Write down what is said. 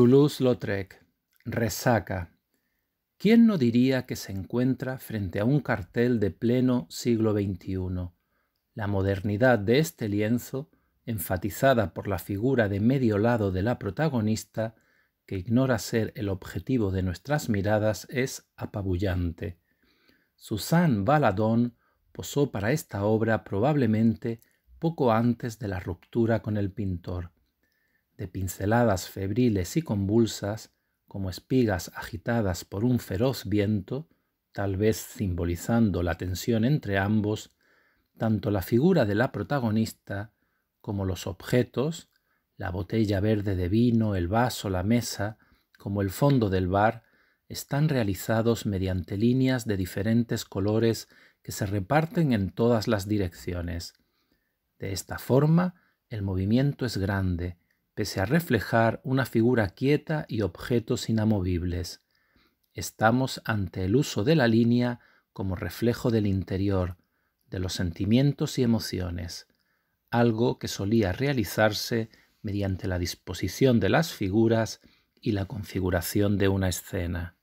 Toulouse-Lautrec, resaca. ¿Quién no diría que se encuentra frente a un cartel de pleno siglo XXI? La modernidad de este lienzo, enfatizada por la figura de medio lado de la protagonista, que ignora ser el objetivo de nuestras miradas, es apabullante. Suzanne Baladón posó para esta obra probablemente poco antes de la ruptura con el pintor de pinceladas febriles y convulsas, como espigas agitadas por un feroz viento, tal vez simbolizando la tensión entre ambos, tanto la figura de la protagonista como los objetos, la botella verde de vino, el vaso, la mesa, como el fondo del bar, están realizados mediante líneas de diferentes colores que se reparten en todas las direcciones. De esta forma, el movimiento es grande, pese a reflejar una figura quieta y objetos inamovibles. Estamos ante el uso de la línea como reflejo del interior, de los sentimientos y emociones, algo que solía realizarse mediante la disposición de las figuras y la configuración de una escena.